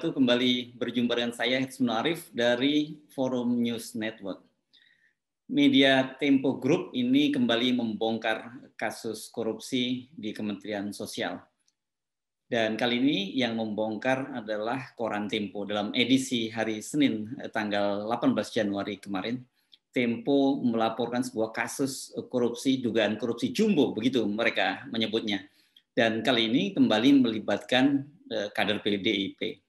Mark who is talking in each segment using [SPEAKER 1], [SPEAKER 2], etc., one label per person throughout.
[SPEAKER 1] wabarakatuh. Kembali berjumpa dengan saya Hitsmun Arif dari Forum News Network. Media Tempo Group ini kembali membongkar kasus korupsi di Kementerian Sosial. Dan kali ini yang membongkar adalah Koran Tempo dalam edisi hari Senin eh, tanggal 18 Januari kemarin. Tempo melaporkan sebuah kasus korupsi, dugaan korupsi jumbo, begitu mereka menyebutnya. Dan kali ini kembali melibatkan eh, kader PDIP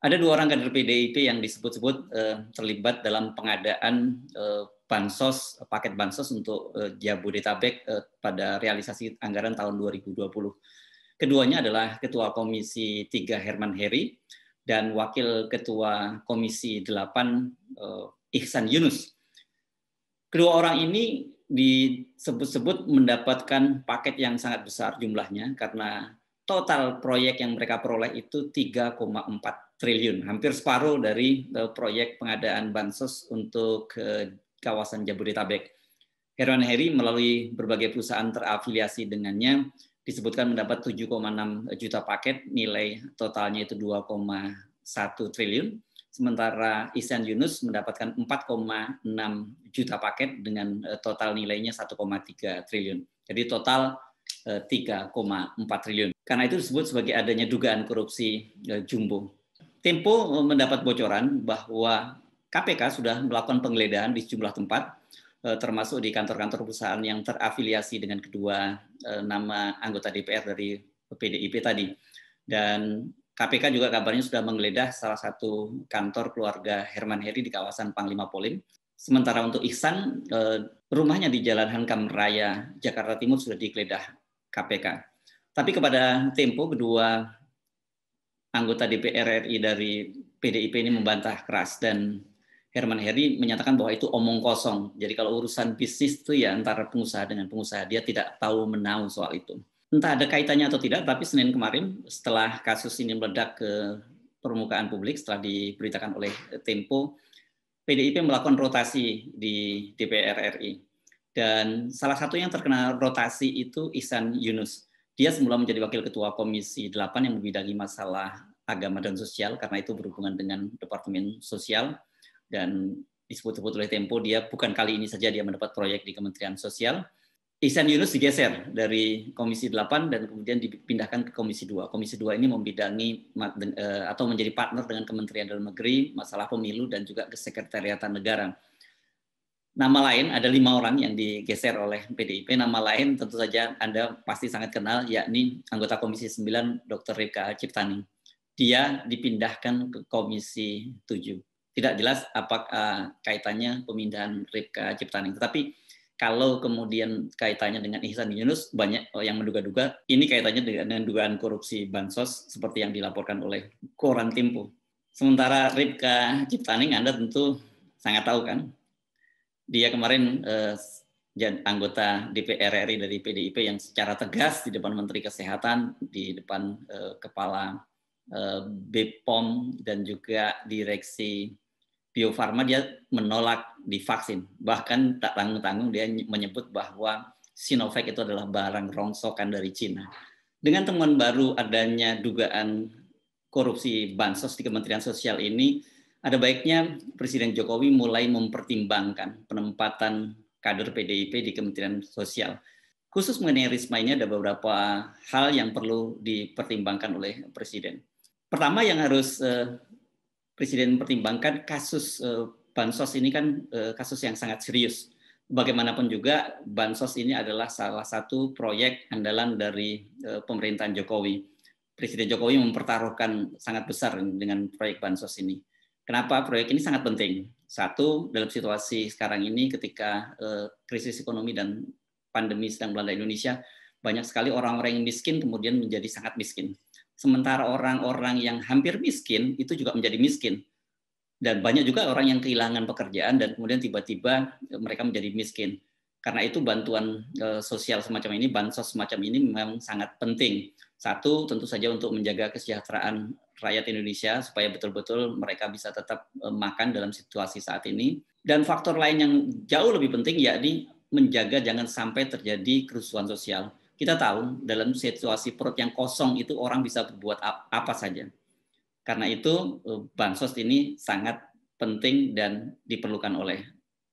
[SPEAKER 1] ada dua orang kader PDIP yang disebut-sebut eh, terlibat dalam pengadaan eh, bansos paket bansos untuk eh, Jabodetabek eh, pada realisasi anggaran tahun 2020. Keduanya adalah Ketua Komisi 3 Herman Heri dan Wakil Ketua Komisi 8 eh, Ihsan Yunus. Kedua orang ini disebut-sebut mendapatkan paket yang sangat besar jumlahnya karena total proyek yang mereka peroleh itu 3,4 triliun, hampir separuh dari eh, proyek pengadaan bansos untuk eh, kawasan Jabodetabek. Herman Heri melalui berbagai perusahaan terafiliasi dengannya disebutkan mendapat 7,6 juta paket, nilai totalnya itu 2,1 triliun. Sementara Ihsan Yunus mendapatkan 4,6 juta paket dengan eh, total nilainya 1,3 triliun. Jadi total 3,4 triliun. Karena itu disebut sebagai adanya dugaan korupsi jumbo. Tempo mendapat bocoran bahwa KPK sudah melakukan penggeledahan di sejumlah tempat, eh, termasuk di kantor-kantor perusahaan yang terafiliasi dengan kedua eh, nama anggota DPR dari PDIP tadi. Dan KPK juga kabarnya sudah menggeledah salah satu kantor keluarga Herman Heri di kawasan Panglima Polim. Sementara untuk Ihsan, eh, rumahnya di Jalan Hankam Raya, Jakarta Timur sudah digeledah KPK. Tapi kepada Tempo, kedua anggota DPR RI dari PDIP ini membantah keras dan Herman Heri menyatakan bahwa itu omong kosong. Jadi kalau urusan bisnis itu ya antara pengusaha dengan pengusaha, dia tidak tahu menau soal itu. Entah ada kaitannya atau tidak, tapi Senin kemarin setelah kasus ini meledak ke permukaan publik setelah diberitakan oleh Tempo, PDIP melakukan rotasi di DPR RI. Dan salah satu yang terkena rotasi itu Ihsan Yunus. Dia semula menjadi wakil ketua Komisi 8 yang membidangi masalah agama dan sosial karena itu berhubungan dengan Departemen Sosial dan disebut-sebut oleh Tempo dia bukan kali ini saja dia mendapat proyek di Kementerian Sosial. Ihsan Yunus digeser dari Komisi 8 dan kemudian dipindahkan ke Komisi 2. Komisi 2 ini membidangi eh, atau menjadi partner dengan Kementerian Dalam Negeri masalah pemilu dan juga kesekretariatan negara Nama lain ada lima orang yang digeser oleh PDIP. Nama lain tentu saja Anda pasti sangat kenal, yakni anggota Komisi 9 Dr. Rika Ciptani. Dia dipindahkan ke Komisi 7. Tidak jelas apa eh, kaitannya pemindahan Ripka Ciptani. Tetapi kalau kemudian kaitannya dengan Ihsan Yunus, banyak yang menduga-duga ini kaitannya dengan dugaan korupsi bansos seperti yang dilaporkan oleh Koran Timpo. Sementara Ripka Ciptaning Anda tentu sangat tahu kan dia kemarin eh, anggota DPR RI dari PDIP yang secara tegas di depan Menteri Kesehatan, di depan eh, kepala eh, BPOM dan juga direksi Bio Farma dia menolak divaksin. Bahkan tak tanggung-tanggung dia menyebut bahwa Sinovac itu adalah barang rongsokan dari Cina. Dengan temuan baru adanya dugaan korupsi bansos di Kementerian Sosial ini, ada baiknya Presiden Jokowi mulai mempertimbangkan penempatan kader PDIP di Kementerian Sosial. Khusus mengenai risma ini ada beberapa hal yang perlu dipertimbangkan oleh Presiden. Pertama yang harus eh, Presiden pertimbangkan kasus eh, Bansos ini kan eh, kasus yang sangat serius. Bagaimanapun juga Bansos ini adalah salah satu proyek andalan dari eh, pemerintahan Jokowi. Presiden Jokowi mempertaruhkan sangat besar dengan proyek Bansos ini Kenapa proyek ini sangat penting? Satu, dalam situasi sekarang ini ketika eh, krisis ekonomi dan pandemi sedang melanda Indonesia, banyak sekali orang-orang yang miskin kemudian menjadi sangat miskin. Sementara orang-orang yang hampir miskin itu juga menjadi miskin. Dan banyak juga orang yang kehilangan pekerjaan dan kemudian tiba-tiba eh, mereka menjadi miskin. Karena itu bantuan eh, sosial semacam ini, bansos semacam ini memang sangat penting. Satu, tentu saja untuk menjaga kesejahteraan rakyat Indonesia supaya betul-betul mereka bisa tetap eh, makan dalam situasi saat ini. Dan faktor lain yang jauh lebih penting yakni menjaga jangan sampai terjadi kerusuhan sosial. Kita tahu dalam situasi perut yang kosong itu orang bisa berbuat apa saja. Karena itu eh, bansos ini sangat penting dan diperlukan oleh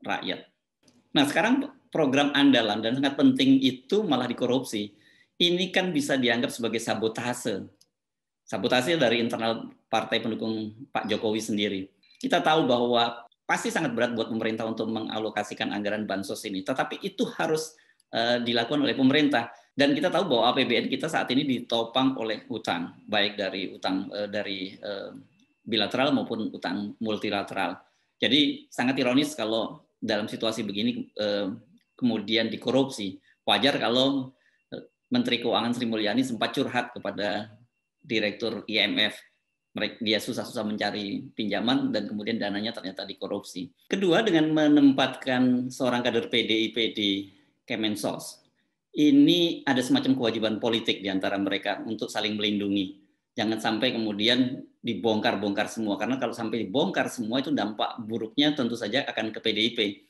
[SPEAKER 1] rakyat. Nah, sekarang program andalan dan sangat penting itu malah dikorupsi. Ini kan bisa dianggap sebagai sabotase Sabotase dari internal partai pendukung Pak Jokowi sendiri. Kita tahu bahwa pasti sangat berat buat pemerintah untuk mengalokasikan anggaran bansos ini, tetapi itu harus eh, dilakukan oleh pemerintah. Dan kita tahu bahwa APBN kita saat ini ditopang oleh utang, baik dari utang eh, dari eh, bilateral maupun utang multilateral. Jadi sangat ironis kalau dalam situasi begini kemudian dikorupsi. Wajar kalau Menteri Keuangan Sri Mulyani sempat curhat kepada direktur IMF dia susah-susah mencari pinjaman dan kemudian dananya ternyata dikorupsi. Kedua dengan menempatkan seorang kader PDIP di Kemensos. Ini ada semacam kewajiban politik di antara mereka untuk saling melindungi. Jangan sampai kemudian dibongkar-bongkar semua karena kalau sampai dibongkar semua itu dampak buruknya tentu saja akan ke PDIP.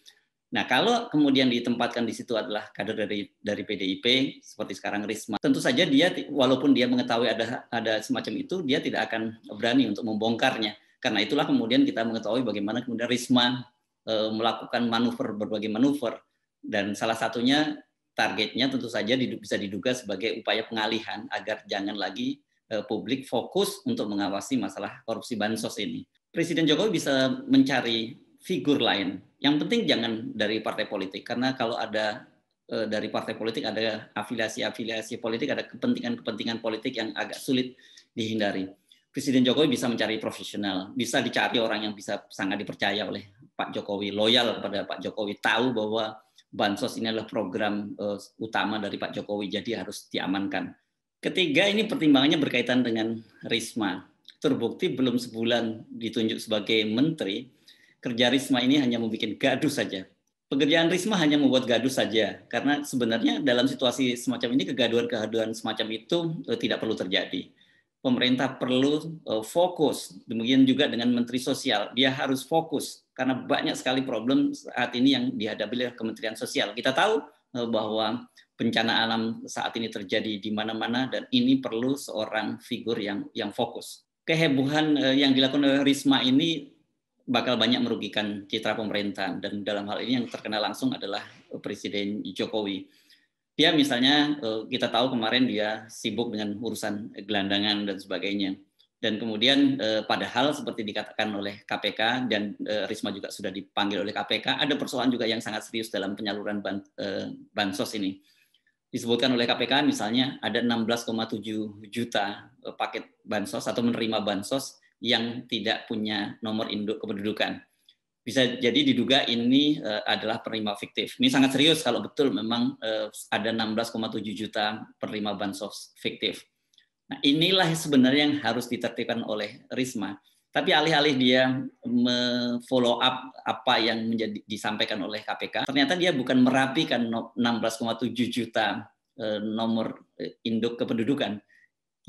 [SPEAKER 1] Nah, kalau kemudian ditempatkan di situ adalah kader dari dari PDIP seperti sekarang Risma, tentu saja dia walaupun dia mengetahui ada ada semacam itu, dia tidak akan berani untuk membongkarnya. Karena itulah kemudian kita mengetahui bagaimana kemudian Risma e, melakukan manuver berbagai manuver dan salah satunya targetnya tentu saja diduga, bisa diduga sebagai upaya pengalihan agar jangan lagi e, publik fokus untuk mengawasi masalah korupsi bansos ini. Presiden Jokowi bisa mencari figur lain. Yang penting jangan dari partai politik karena kalau ada eh, dari partai politik ada afiliasi-afiliasi politik, ada kepentingan-kepentingan politik yang agak sulit dihindari. Presiden Jokowi bisa mencari profesional, bisa dicari orang yang bisa sangat dipercaya oleh Pak Jokowi, loyal kepada Pak Jokowi, tahu bahwa bansos ini adalah program eh, utama dari Pak Jokowi, jadi harus diamankan. Ketiga, ini pertimbangannya berkaitan dengan Risma. Terbukti belum sebulan ditunjuk sebagai menteri, kerja Risma ini hanya membuat gaduh saja. Pekerjaan Risma hanya membuat gaduh saja, karena sebenarnya dalam situasi semacam ini kegaduhan-kegaduhan semacam itu eh, tidak perlu terjadi. Pemerintah perlu eh, fokus, demikian juga dengan Menteri Sosial, dia harus fokus karena banyak sekali problem saat ini yang dihadapi oleh Kementerian Sosial. Kita tahu eh, bahwa bencana alam saat ini terjadi di mana-mana dan ini perlu seorang figur yang yang fokus. Kehebohan yang dilakukan oleh Risma ini bakal banyak merugikan citra pemerintahan dan dalam hal ini yang terkena langsung adalah eh, Presiden Jokowi. Dia misalnya eh, kita tahu kemarin dia sibuk dengan urusan gelandangan dan sebagainya. Dan kemudian eh, padahal seperti dikatakan oleh KPK dan Risma juga sudah dipanggil oleh KPK, ada persoalan juga yang sangat serius dalam penyaluran bansos ini. Disebutkan oleh KPK misalnya ada 16,7 juta paket bansos atau menerima bansos yang tidak punya nomor induk kependudukan. Bisa jadi diduga ini eh, adalah penerima fiktif. Ini sangat serius kalau betul memang uh, ada 16,7 juta penerima bansos fiktif. Nah, inilah sebenarnya yang harus ditertibkan oleh Risma. Tapi alih-alih dia follow up apa yang menjadi disampaikan oleh KPK, ternyata dia bukan merapikan 16,7 juta eh, nomor induk kependudukan.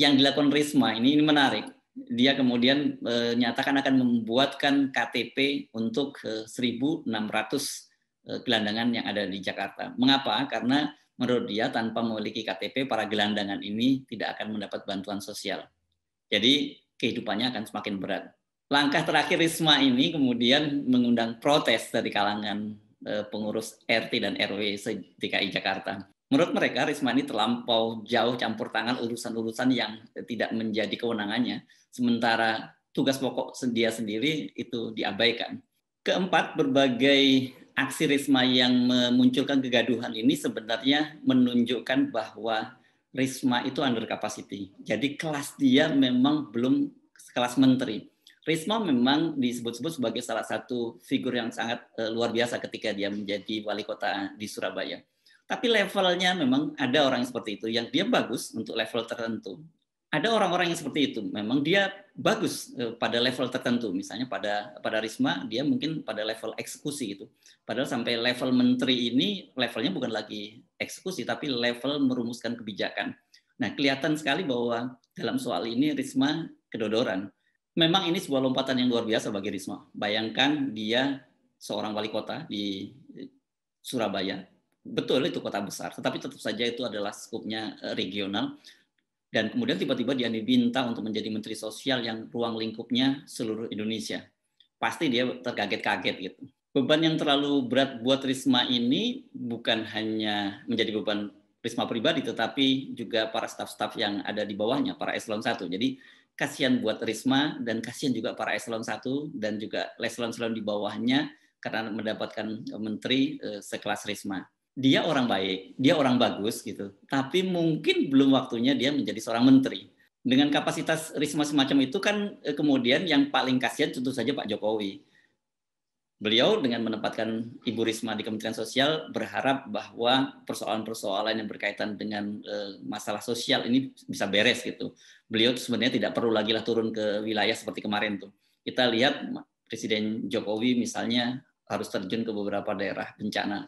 [SPEAKER 1] Yang dilakukan Risma ini, ini menarik dia kemudian menyatakan eh, akan membuatkan KTP untuk 1.600 eh, eh, gelandangan yang ada di Jakarta. Mengapa? Karena menurut dia tanpa memiliki KTP para gelandangan ini tidak akan mendapat bantuan sosial. Jadi kehidupannya akan semakin berat. Langkah terakhir Risma ini kemudian mengundang protes dari kalangan pengurus RT dan RW DKI Jakarta. Menurut mereka, Risma ini terlampau jauh campur tangan urusan-urusan yang tidak menjadi kewenangannya, sementara tugas pokok dia sendiri itu diabaikan. Keempat, berbagai aksi Risma yang memunculkan kegaduhan ini sebenarnya menunjukkan bahwa Risma itu under capacity. Jadi kelas dia memang belum kelas menteri. Risma memang disebut-sebut sebagai salah satu figur yang sangat eh, luar biasa ketika dia menjadi wali kota di Surabaya tapi levelnya memang ada orang yang seperti itu yang dia bagus untuk level tertentu. Ada orang-orang yang seperti itu, memang dia bagus eh, pada level tertentu, misalnya pada pada Risma dia mungkin pada level eksekusi itu. Padahal sampai level menteri ini levelnya bukan lagi eksekusi tapi level merumuskan kebijakan. Nah, kelihatan sekali bahwa dalam soal ini Risma kedodoran. Memang ini sebuah lompatan yang luar biasa bagi Risma. Bayangkan dia seorang wali kota di eh, Surabaya, betul itu kota besar, tetapi tetap saja itu adalah skupnya eh, regional. Dan kemudian tiba-tiba dia diminta untuk menjadi menteri sosial yang ruang lingkupnya seluruh Indonesia. Pasti dia terkaget-kaget gitu. Beban yang terlalu berat buat Risma ini bukan hanya menjadi beban Risma pribadi, tetapi juga para staf-staf yang ada di bawahnya, para eselon satu. Jadi kasihan buat Risma dan kasihan juga para eselon satu dan juga eselon-eselon di bawahnya karena mendapatkan eh, menteri eh, sekelas Risma dia orang baik, dia orang bagus gitu, tapi mungkin belum waktunya dia menjadi seorang menteri. Dengan kapasitas risma semacam itu kan eh, kemudian yang paling kasihan tentu saja Pak Jokowi. Beliau dengan menempatkan Ibu Risma di Kementerian Sosial berharap bahwa persoalan-persoalan yang berkaitan dengan eh, masalah sosial ini bisa beres gitu. Beliau sebenarnya tidak perlu lagi lah turun ke wilayah seperti kemarin tuh. Kita lihat Presiden Jokowi misalnya harus terjun ke beberapa daerah bencana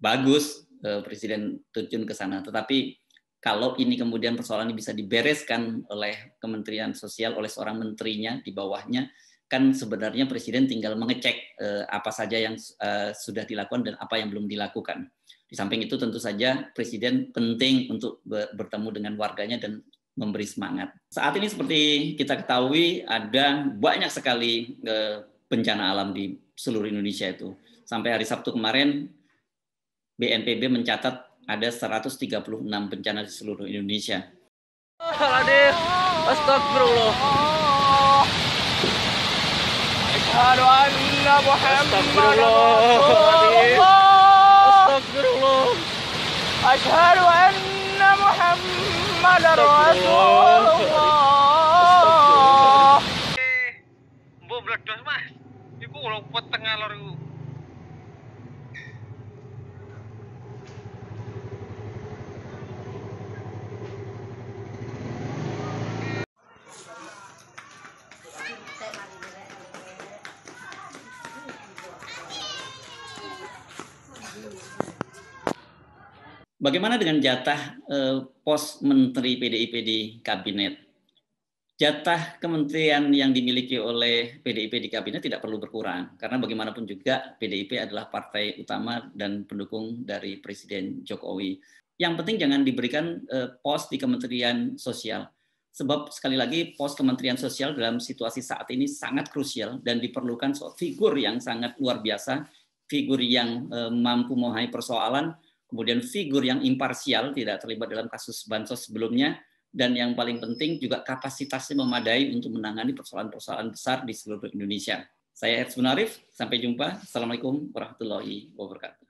[SPEAKER 1] bagus eh, presiden terjun ke sana. Tetapi kalau ini kemudian persoalan ini bisa dibereskan oleh Kementerian Sosial oleh seorang menterinya di bawahnya, kan sebenarnya presiden tinggal mengecek eh, apa saja yang eh, sudah dilakukan dan apa yang belum dilakukan. Di samping itu tentu saja presiden penting untuk bertemu dengan warganya dan memberi semangat. Saat ini seperti kita ketahui ada banyak sekali bencana alam di seluruh Indonesia itu. Sampai hari Sabtu kemarin BNPB mencatat ada 136 bencana di seluruh Indonesia. astagfirullah. Asyhadu anna Muhammadan Bagaimana dengan jatah eh, pos menteri PDIP di kabinet? Jatah kementerian yang dimiliki oleh PDIP di kabinet tidak perlu berkurang karena bagaimanapun juga PDIP adalah partai utama dan pendukung dari Presiden Jokowi. Yang penting jangan diberikan eh, pos di Kementerian Sosial. Sebab sekali lagi pos Kementerian Sosial dalam situasi saat ini sangat krusial dan diperlukan figur yang sangat luar biasa, figur yang eh, mampu memahami persoalan kemudian figur yang imparsial tidak terlibat dalam kasus bansos sebelumnya dan yang paling penting juga kapasitasnya memadai untuk menangani persoalan-persoalan besar di seluruh Indonesia. Saya Ed Munarif, sampai jumpa. Assalamualaikum warahmatullahi wabarakatuh.